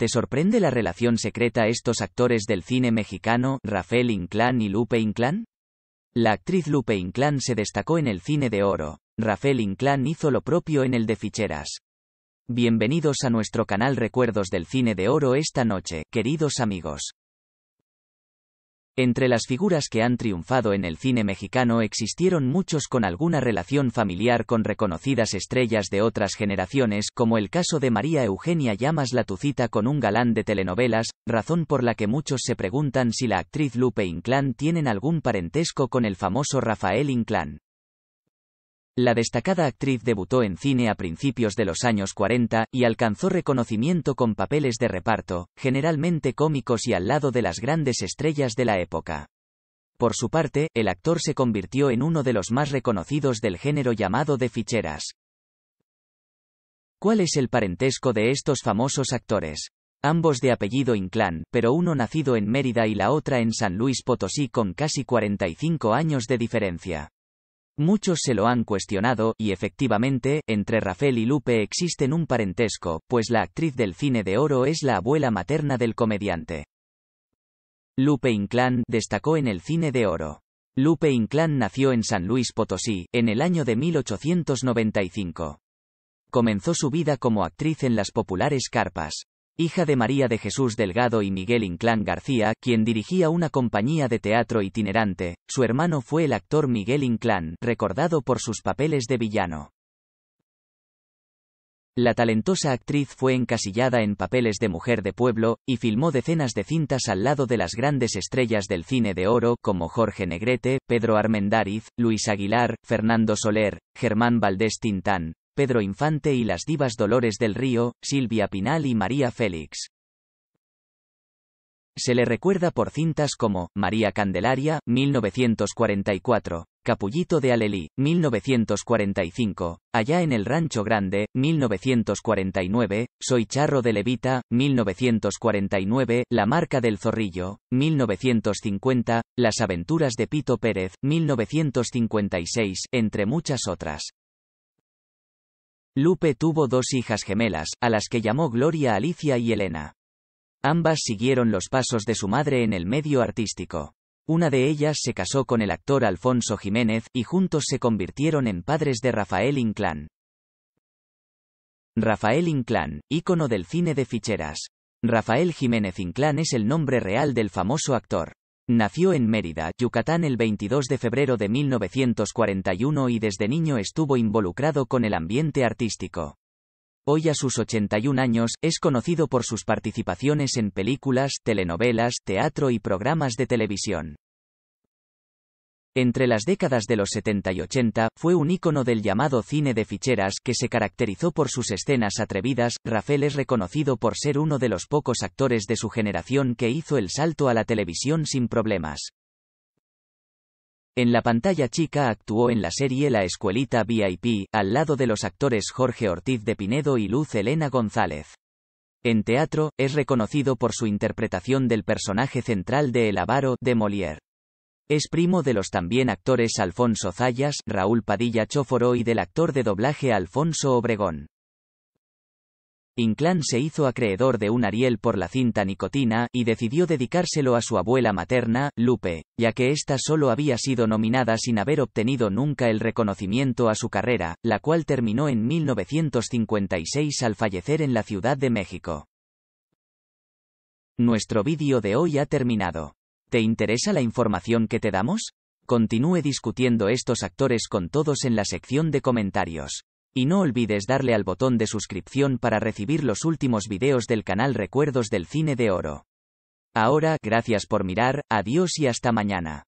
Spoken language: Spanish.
¿Te sorprende la relación secreta estos actores del cine mexicano, Rafael Inclán y Lupe Inclán? La actriz Lupe Inclán se destacó en el cine de oro, Rafael Inclán hizo lo propio en el de ficheras. Bienvenidos a nuestro canal Recuerdos del Cine de Oro esta noche, queridos amigos. Entre las figuras que han triunfado en el cine mexicano existieron muchos con alguna relación familiar con reconocidas estrellas de otras generaciones, como el caso de María Eugenia Llamas Latucita con un galán de telenovelas, razón por la que muchos se preguntan si la actriz Lupe Inclán tienen algún parentesco con el famoso Rafael Inclán. La destacada actriz debutó en cine a principios de los años 40 y alcanzó reconocimiento con papeles de reparto, generalmente cómicos y al lado de las grandes estrellas de la época. Por su parte, el actor se convirtió en uno de los más reconocidos del género llamado de ficheras. ¿Cuál es el parentesco de estos famosos actores? Ambos de apellido Inclán, pero uno nacido en Mérida y la otra en San Luis Potosí con casi 45 años de diferencia. Muchos se lo han cuestionado, y efectivamente, entre Rafael y Lupe existen un parentesco, pues la actriz del cine de oro es la abuela materna del comediante. Lupe Inclán destacó en el cine de oro. Lupe Inclán nació en San Luis Potosí, en el año de 1895. Comenzó su vida como actriz en las populares carpas hija de María de Jesús Delgado y Miguel Inclán García, quien dirigía una compañía de teatro itinerante. Su hermano fue el actor Miguel Inclán, recordado por sus papeles de villano. La talentosa actriz fue encasillada en papeles de mujer de pueblo, y filmó decenas de cintas al lado de las grandes estrellas del cine de oro como Jorge Negrete, Pedro Armendáriz, Luis Aguilar, Fernando Soler, Germán Valdés Tintán, Pedro Infante y las divas Dolores del Río, Silvia Pinal y María Félix. Se le recuerda por cintas como María Candelaria, 1944, Capullito de Alelí, 1945, Allá en el Rancho Grande, 1949, Soy Charro de Levita, 1949, La Marca del Zorrillo, 1950, Las Aventuras de Pito Pérez, 1956, entre muchas otras. Lupe tuvo dos hijas gemelas, a las que llamó Gloria Alicia y Elena. Ambas siguieron los pasos de su madre en el medio artístico. Una de ellas se casó con el actor Alfonso Jiménez, y juntos se convirtieron en padres de Rafael Inclán. Rafael Inclán, ícono del cine de ficheras. Rafael Jiménez Inclán es el nombre real del famoso actor. Nació en Mérida, Yucatán el 22 de febrero de 1941 y desde niño estuvo involucrado con el ambiente artístico. Hoy a sus 81 años, es conocido por sus participaciones en películas, telenovelas, teatro y programas de televisión. Entre las décadas de los 70 y 80, fue un ícono del llamado cine de ficheras que se caracterizó por sus escenas atrevidas. Rafael es reconocido por ser uno de los pocos actores de su generación que hizo el salto a la televisión sin problemas. En la pantalla chica actuó en la serie La Escuelita VIP, al lado de los actores Jorge Ortiz de Pinedo y Luz Elena González. En teatro, es reconocido por su interpretación del personaje central de El Avaro, de Molière. Es primo de los también actores Alfonso Zayas, Raúl Padilla Chóforo y del actor de doblaje Alfonso Obregón. Inclán se hizo acreedor de un Ariel por la cinta Nicotina, y decidió dedicárselo a su abuela materna, Lupe, ya que ésta solo había sido nominada sin haber obtenido nunca el reconocimiento a su carrera, la cual terminó en 1956 al fallecer en la Ciudad de México. Nuestro vídeo de hoy ha terminado. ¿Te interesa la información que te damos? Continúe discutiendo estos actores con todos en la sección de comentarios. Y no olvides darle al botón de suscripción para recibir los últimos videos del canal Recuerdos del Cine de Oro. Ahora, gracias por mirar, adiós y hasta mañana.